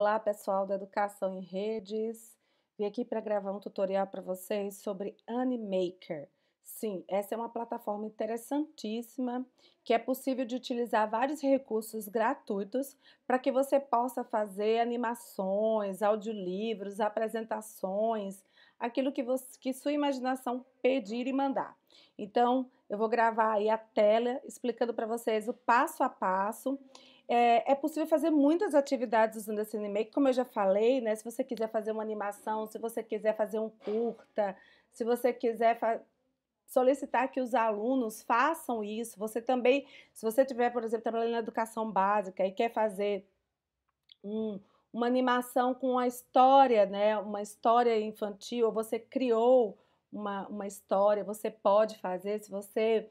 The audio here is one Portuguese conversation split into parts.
Olá, pessoal da Educação em Redes. Vim aqui para gravar um tutorial para vocês sobre Animaker. Sim, essa é uma plataforma interessantíssima que é possível de utilizar vários recursos gratuitos para que você possa fazer animações, audiolivros, apresentações, aquilo que, você, que sua imaginação pedir e mandar. Então, eu vou gravar aí a tela explicando para vocês o passo a passo é, é, possível fazer muitas atividades usando esse CineMake, como eu já falei, né? Se você quiser fazer uma animação, se você quiser fazer um curta, se você quiser solicitar que os alunos façam isso, você também, se você tiver, por exemplo, trabalhando na educação básica e quer fazer um, uma animação com a história, né? Uma história infantil, ou você criou uma, uma história, você pode fazer, se você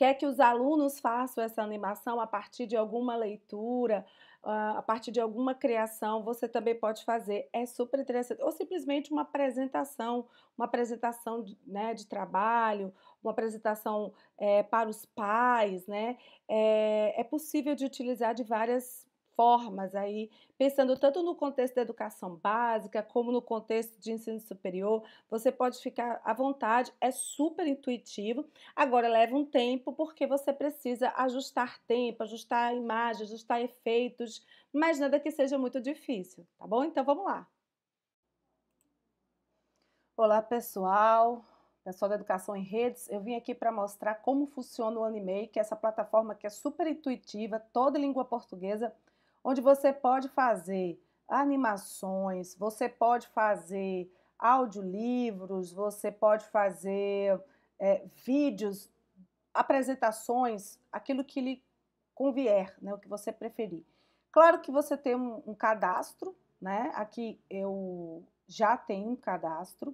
quer que os alunos façam essa animação a partir de alguma leitura, ah, a partir de alguma criação, você também pode fazer. É super interessante. Ou simplesmente uma apresentação, uma apresentação né, de trabalho, uma apresentação é, para os pais, né? É, é possível de utilizar de várias formas aí, pensando tanto no contexto da educação básica como no contexto de ensino superior, você pode ficar à vontade, é super intuitivo. Agora leva um tempo porque você precisa ajustar tempo, ajustar imagem, ajustar efeitos, mas nada que seja muito difícil, tá bom? Então vamos lá. Olá, pessoal pessoal da educação em redes, eu vim aqui para mostrar como funciona o Animei, que é essa plataforma que é super intuitiva, toda em língua portuguesa, onde você pode fazer animações, você pode fazer audiolivros, você pode fazer é, vídeos, apresentações, aquilo que lhe convier, né, o que você preferir. Claro que você tem um, um cadastro, né? Aqui eu já tenho um cadastro.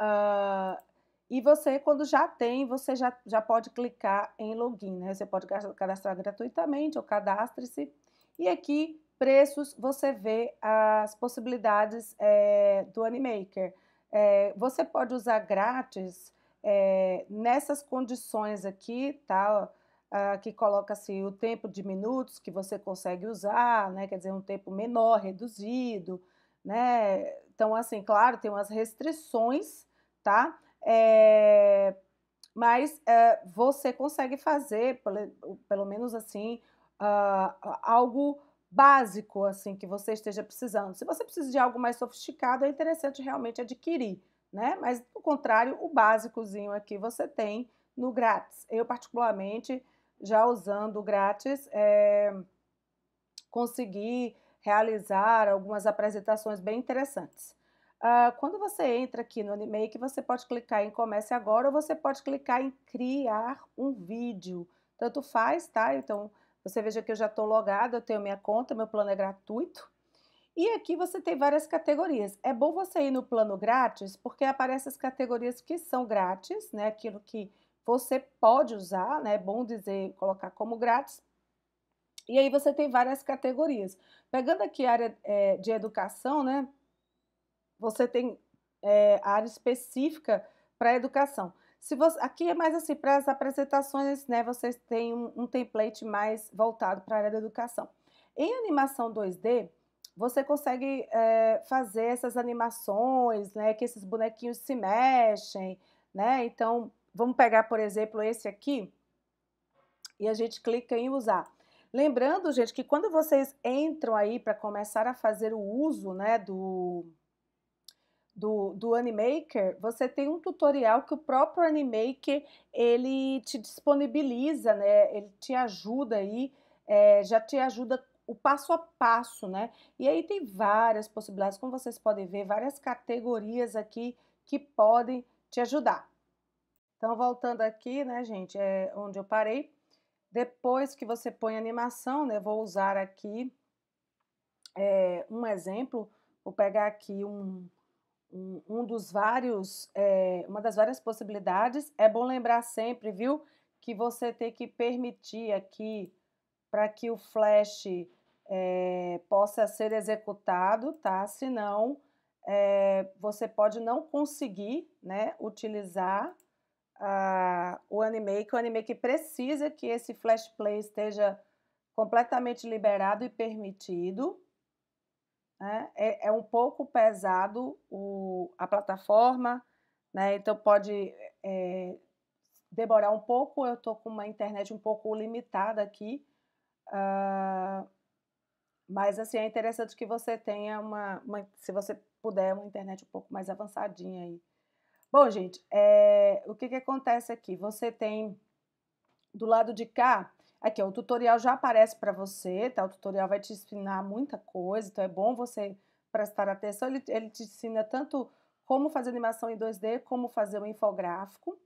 Uh, e você, quando já tem, você já, já pode clicar em login, né? Você pode cadastrar gratuitamente ou cadastre-se. E aqui, preços, você vê as possibilidades é, do Animaker. É, eh, você pode usar grátis é, nessas condições aqui, tá? Ah, que coloca-se o tempo de minutos que você consegue usar, né? Quer dizer, um tempo menor, reduzido, né? Então, assim, claro, tem umas restrições, Tá? É, mas é, você consegue fazer, pelo, pelo menos assim, uh, algo básico assim que você esteja precisando. Se você precisa de algo mais sofisticado, é interessante realmente adquirir, né? Mas ao contrário, o básicozinho aqui você tem no grátis. Eu particularmente já usando o grátis, é, consegui realizar algumas apresentações bem interessantes. Uh, quando você entra aqui no Animake, você pode clicar em Comece Agora ou você pode clicar em Criar um Vídeo. Tanto faz, tá? Então, você veja que eu já estou logado, eu tenho minha conta, meu plano é gratuito. E aqui você tem várias categorias. É bom você ir no plano grátis, porque aparecem as categorias que são grátis, né? Aquilo que você pode usar, né? É bom dizer, colocar como grátis, e aí você tem várias categorias. Pegando aqui a área é, de educação, né? você tem é, área específica para educação. Se você, aqui é mais assim, para as apresentações, né, vocês têm um, um template mais voltado para a área da educação. Em animação 2D, você consegue é, fazer essas animações, né, que esses bonequinhos se mexem, né? Então, vamos pegar, por exemplo, esse aqui e a gente clica em usar. Lembrando, gente, que quando vocês entram aí para começar a fazer o uso, né, do do, do Animaker, você tem um tutorial que o próprio Animaker ele te disponibiliza, né? Ele te ajuda aí, é, já te ajuda o passo a passo, né? E aí tem várias possibilidades, como vocês podem ver, várias categorias aqui que podem te ajudar. Então, voltando aqui, né, gente, é onde eu parei. Depois que você põe animação, né, vou usar aqui é, um exemplo. Vou pegar aqui um, um, um dos vários, é, uma das várias possibilidades. É bom lembrar sempre, viu, que você tem que permitir aqui para que o flash é, possa ser executado, tá? Senão é, eh, você pode não conseguir, né, utilizar a, o Animake, o Animake precisa que esse flash play esteja completamente liberado e permitido, né? É, é, um pouco pesado o, a plataforma, né? então pode é, demorar um pouco. Eu estou com uma internet um pouco limitada aqui, uh, mas assim é interessante que você tenha uma, uma, se você puder, uma internet um pouco mais avançadinha aí. Bom, gente, é, o que, que acontece aqui? Você tem do lado de cá Aqui, o tutorial já aparece para você, tá? O tutorial vai te ensinar muita coisa, então é bom você prestar atenção. Ele, ele te ensina tanto como fazer animação em 2D, como fazer um infográfico.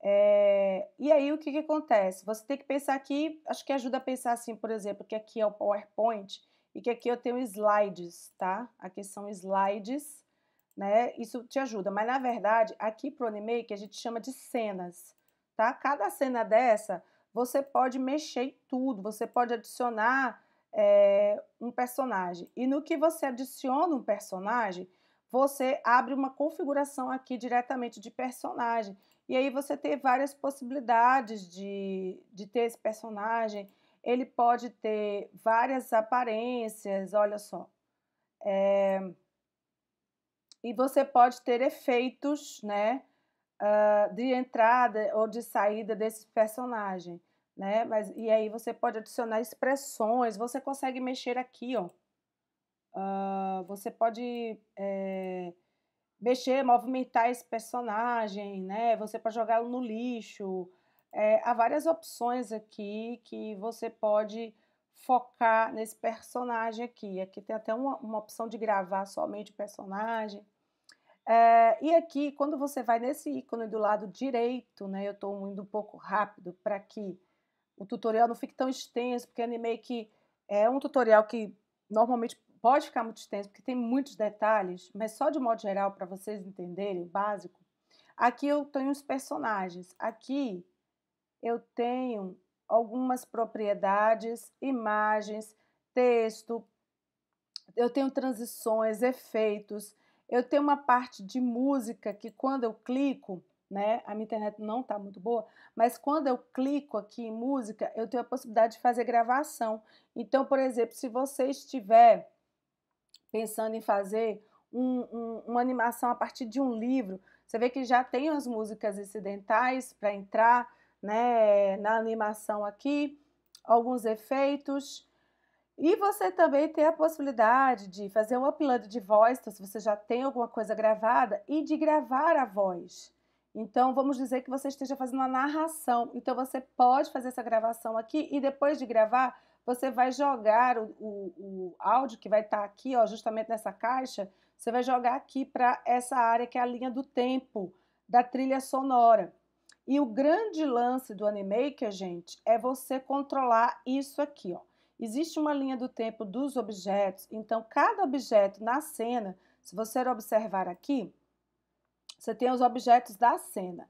É, e aí, o que, que acontece? Você tem que pensar aqui, acho que ajuda a pensar assim, por exemplo, que aqui é o PowerPoint e que aqui eu tenho slides, tá? Aqui são slides, né? Isso te ajuda, mas na verdade, aqui pro Animake a gente chama de cenas, tá? Cada cena dessa você pode mexer em tudo, você pode adicionar é, um personagem. E no que você adiciona um personagem, você abre uma configuração aqui diretamente de personagem. E aí você tem várias possibilidades de, de ter esse personagem. Ele pode ter várias aparências, olha só. É... E você pode ter efeitos, né? Uh, de entrada ou de saída desse personagem né? Mas, e aí você pode adicionar expressões, você consegue mexer aqui, ó. Uh, você pode é, mexer, movimentar esse personagem, né? Você pode jogá-lo no lixo. É, há várias opções aqui que você pode focar nesse personagem aqui. Aqui tem até uma, uma opção de gravar somente o personagem. É, e aqui, quando você vai nesse ícone do lado direito, né? Eu estou indo um pouco rápido para que o tutorial não fique tão extenso, porque anime que é um tutorial que normalmente pode ficar muito extenso, porque tem muitos detalhes, mas só de modo geral, para vocês entenderem o básico, aqui eu tenho os personagens, aqui eu tenho algumas propriedades, imagens, texto, eu tenho transições, efeitos, eu tenho uma parte de música que quando eu clico, né? A minha internet não está muito boa, mas quando eu clico aqui em música, eu tenho a possibilidade de fazer gravação. Então, por exemplo, se você estiver pensando em fazer um, um, uma animação a partir de um livro, você vê que já tem as músicas incidentais para entrar né, na animação aqui, alguns efeitos. E você também tem a possibilidade de fazer um upload de voz, então se você já tem alguma coisa gravada, e de gravar a voz. Então, vamos dizer que você esteja fazendo uma narração. Então, você pode fazer essa gravação aqui e depois de gravar, você vai jogar o, o, o áudio que vai estar tá aqui, ó, justamente nessa caixa, você vai jogar aqui para essa área que é a linha do tempo da trilha sonora. E o grande lance do Animaker, gente, é você controlar isso aqui, ó. Existe uma linha do tempo dos objetos, então cada objeto na cena, se você observar aqui, você tem os objetos da cena.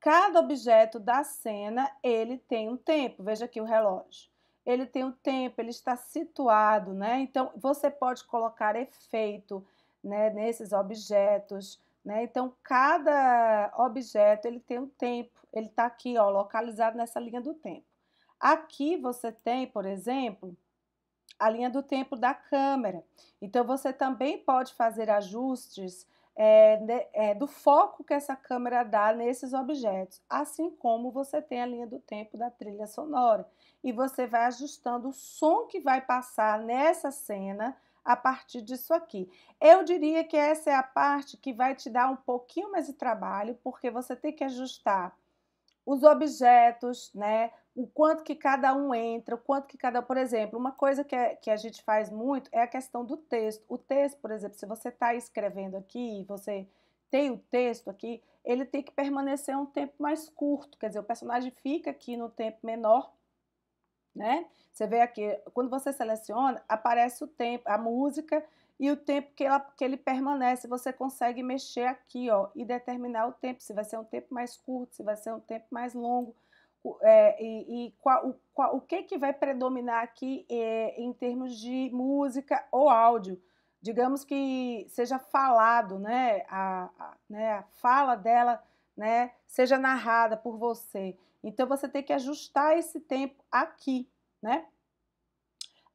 Cada objeto da cena, ele tem um tempo. Veja aqui o relógio. Ele tem um tempo, ele está situado, né? Então, você pode colocar efeito né, nesses objetos, né? Então, cada objeto, ele tem um tempo. Ele está aqui, ó, localizado nessa linha do tempo. Aqui você tem, por exemplo, a linha do tempo da câmera. Então, você também pode fazer ajustes é, né, é, do foco que essa câmera dá nesses objetos, assim como você tem a linha do tempo da trilha sonora. E você vai ajustando o som que vai passar nessa cena a partir disso aqui. Eu diria que essa é a parte que vai te dar um pouquinho mais de trabalho, porque você tem que ajustar os objetos, né? O quanto que cada um entra, o quanto que cada. Por exemplo, uma coisa que, é, que a gente faz muito é a questão do texto. O texto, por exemplo, se você está escrevendo aqui, você tem o texto aqui, ele tem que permanecer um tempo mais curto. Quer dizer, o personagem fica aqui no tempo menor, né? Você vê aqui, quando você seleciona, aparece o tempo, a música e o tempo que, ela, que ele permanece. Você consegue mexer aqui, ó, e determinar o tempo, se vai ser um tempo mais curto, se vai ser um tempo mais longo, é, e, e qual, o, qual, o que, que vai predominar aqui é, em termos de música ou áudio. Digamos que seja falado, né, a, a, né, a fala dela, né, seja narrada por você. Então, você tem que ajustar esse tempo aqui, né?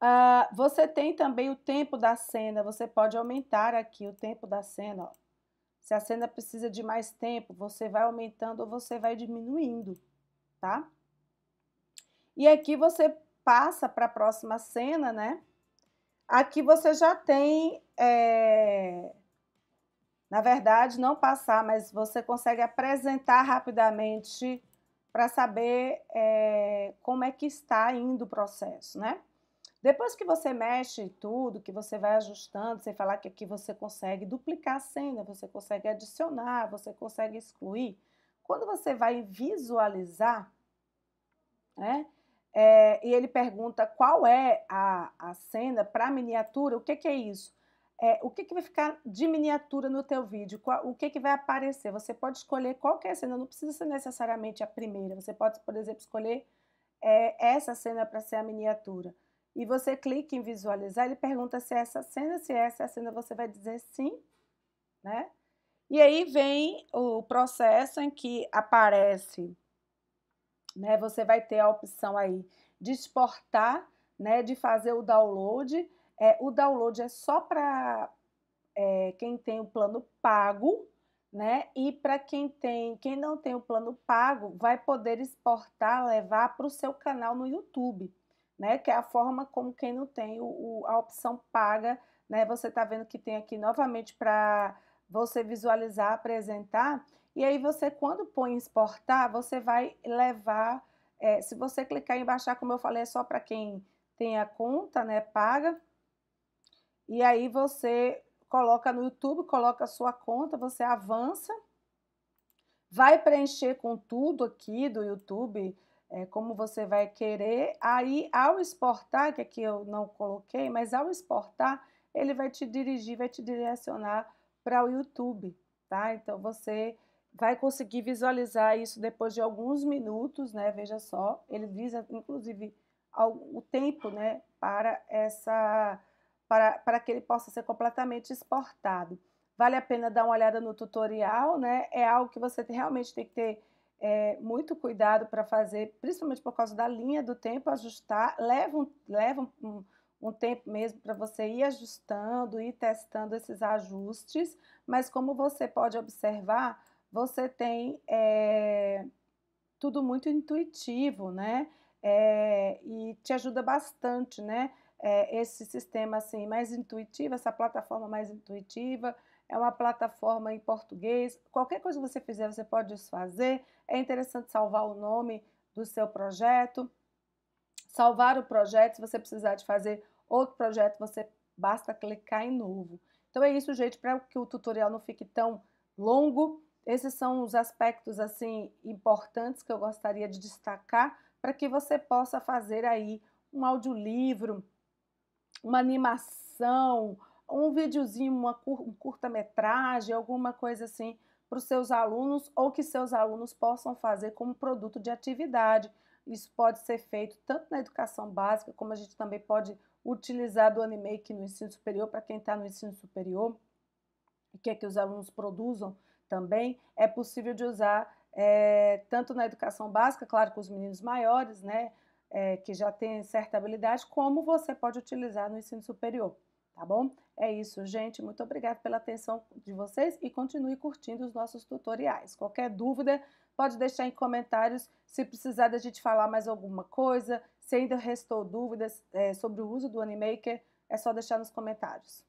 Uh, você tem também o tempo da cena, você pode aumentar aqui o tempo da cena. Ó. Se a cena precisa de mais tempo, você vai aumentando ou você vai diminuindo, tá? E aqui você passa para a próxima cena, né? Aqui você já tem, é... na verdade, não passar, mas você consegue apresentar rapidamente para saber é... como é que está indo o processo, né? Depois que você mexe tudo, que você vai ajustando, sem falar que aqui você consegue duplicar a cena, você consegue adicionar, você consegue excluir. Quando você vai visualizar, né? É, e ele pergunta qual é a, a cena para miniatura, o que, que é isso? É, o que, que vai ficar de miniatura no teu vídeo? Qual, o que, que vai aparecer? Você pode escolher qualquer cena, é não precisa ser necessariamente a primeira. Você pode, por exemplo, escolher é, essa cena para ser a miniatura e você clica em visualizar, ele pergunta se é essa cena, se é essa cena, você vai dizer sim, né? E aí vem o processo em que aparece, né? Você vai ter a opção aí de exportar, né? De fazer o download. É, o download é só para é, quem tem o plano pago, né? E para quem tem, quem não tem o plano pago, vai poder exportar, levar para o seu canal no YouTube né? Que é a forma como quem não tem o, o a opção paga, né? Você está vendo que tem aqui novamente para você visualizar, apresentar. E aí você, quando põe exportar, você vai levar. É, se você clicar em baixar, como eu falei, é só para quem tem a conta, né? Paga. E aí você coloca no YouTube, coloca a sua conta, você avança, vai preencher com tudo aqui do YouTube, é, como você vai querer. Aí, ao exportar, que aqui eu não coloquei, mas ao exportar, ele vai te dirigir, vai te direcionar para o YouTube, tá? Então, você vai conseguir visualizar isso depois de alguns minutos, né? Veja só, ele diz, inclusive, o tempo, né, para essa... Para, para que ele possa ser completamente exportado. Vale a pena dar uma olhada no tutorial, né? É algo que você realmente tem que ter é, muito cuidado para fazer, principalmente por causa da linha do tempo, ajustar, leva um, leva um, um tempo mesmo para você ir ajustando, ir testando esses ajustes, mas como você pode observar, você tem é, tudo muito intuitivo, né? É, e te ajuda bastante, né? É, esse sistema assim mais intuitivo, essa plataforma mais intuitiva, é uma plataforma em português. Qualquer coisa que você fizer, você pode desfazer. É interessante salvar o nome do seu projeto. Salvar o projeto, se você precisar de fazer outro projeto, você basta clicar em novo. Então é isso, gente, para que o tutorial não fique tão longo. Esses são os aspectos assim importantes que eu gostaria de destacar para que você possa fazer aí um audiolivro, uma animação, um videozinho, uma cur um curta-metragem, alguma coisa assim para os seus alunos ou que seus alunos possam fazer como produto de atividade. Isso pode ser feito tanto na educação básica, como a gente também pode utilizar do Animake no ensino superior, para quem está no ensino superior, e quer que os alunos produzam também, é possível de usar é, tanto na educação básica, claro, com os meninos maiores, né, é, que já têm certa habilidade, como você pode utilizar no ensino superior tá bom? É isso, gente. Muito obrigada pela atenção de vocês e continue curtindo os nossos tutoriais. Qualquer dúvida, pode deixar em comentários se precisar da gente falar mais alguma coisa, se ainda restou dúvidas é, sobre o uso do Animaker, é só deixar nos comentários.